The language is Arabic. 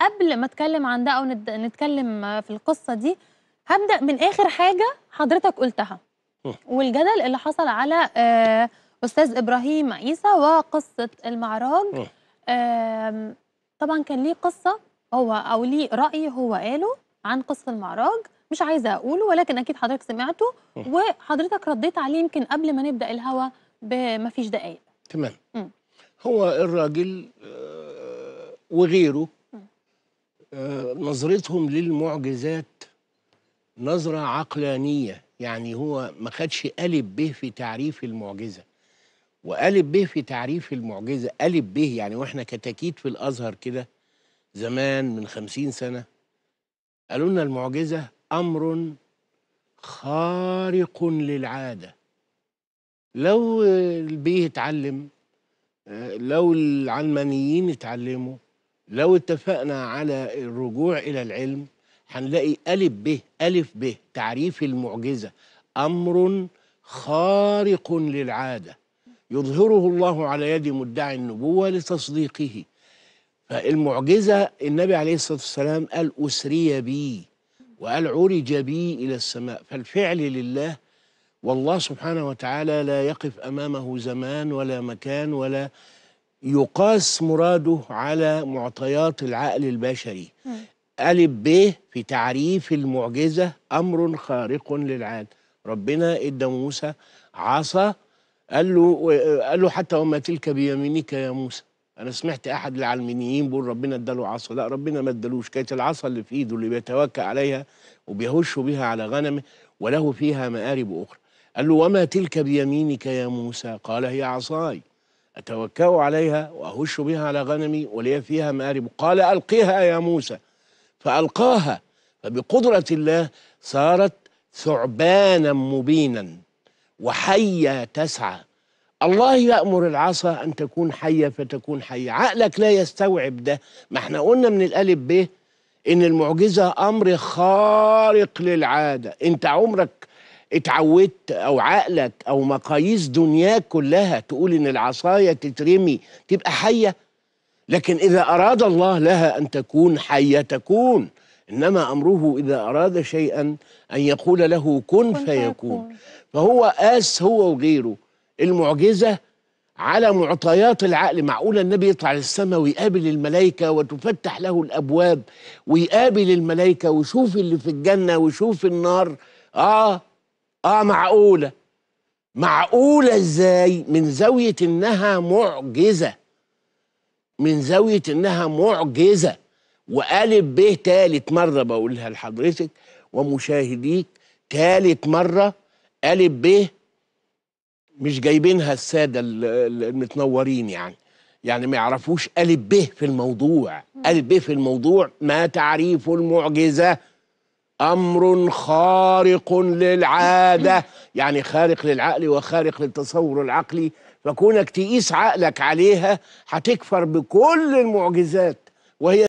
قبل ما اتكلم عن ده او نتكلم في القصه دي هبدا من اخر حاجه حضرتك قلتها والجدل اللي حصل على آه، استاذ ابراهيم عيسى وقصه المعراج طبعا كان ليه قصه هو او ليه راي هو قاله عن قصه المعراج مش عايزه اقوله ولكن اكيد حضرتك سمعته وحضرتك رديت عليه يمكن قبل ما نبدا الهوا بمفيش دقائق تمام هو الراجل آه، وغيره آه، نظرتهم للمعجزات نظرة عقلانية يعني هو ما خدش ألف به في تعريف المعجزة وألف به في تعريف المعجزة ألف به يعني وإحنا كتاكيد في الأزهر كده زمان من خمسين سنة قالوا لنا المعجزة أمر خارق للعادة لو البيه اتعلم آه، لو العلمانيين اتعلموا لو اتفقنا على الرجوع إلى العلم هنلاقي ألف به ألف به تعريف المعجزة أمر خارق للعادة يظهره الله على يد مدعي النبوة لتصديقه فالمعجزة النبي عليه الصلاة والسلام قال أسري بي وقال عرج بي إلى السماء فالفعل لله والله سبحانه وتعالى لا يقف أمامه زمان ولا مكان ولا يقاس مراده على معطيات العقل البشري ألف ب في تعريف المعجزة أمر خارق للعاد ربنا ادى موسى عصا قال له قال له حتى وما تلك بيمينك يا موسى انا سمعت احد العلمانيين بيقول ربنا اداله عصا لا ربنا ما ادالوش كانت العصا اللي في ايده اللي بيتوكى عليها وبيهش بها على غنمه وله فيها مآرب اخرى قال له وما تلك بيمينك يا موسى قال هي عصاي أتوكأ عليها وأهش بها على غنمي ولي فيها مآرب قال ألقيها يا موسى فألقاها فبقدرة الله صارت ثعبانا مبينا وحية تسعى الله يأمر العصا أن تكون حية فتكون حية عقلك لا يستوعب ده ما احنا قلنا من الألف به إن المعجزة أمر خارق للعادة أنت عمرك اتعودت او عقلك او مقاييس دنياك كلها تقول ان العصايه تترمي تبقى حيه لكن اذا اراد الله لها ان تكون حيه تكون انما امره اذا اراد شيئا ان يقول له كن فيكون فهو قاس هو وغيره المعجزه على معطيات العقل معقولة النبي يطلع للسماء ويقابل الملائكة وتفتح له الأبواب ويقابل الملائكة ويشوف اللي في الجنة ويشوف النار آه اه معقوله معقوله ازاي من زاويه انها معجزه من زاويه انها معجزه وقالب ب تالت مره بقولها لحضرتك ومشاهديك تالت مره قالب ب مش جايبينها الساده المتنورين يعني يعني ما يعرفوش قالب ب في الموضوع قالب ب في الموضوع ما تعريف المعجزه امر خارق للعاده يعني خارق للعقل وخارق للتصور العقلي فكونك تقيس عقلك عليها هتكفر بكل المعجزات وهي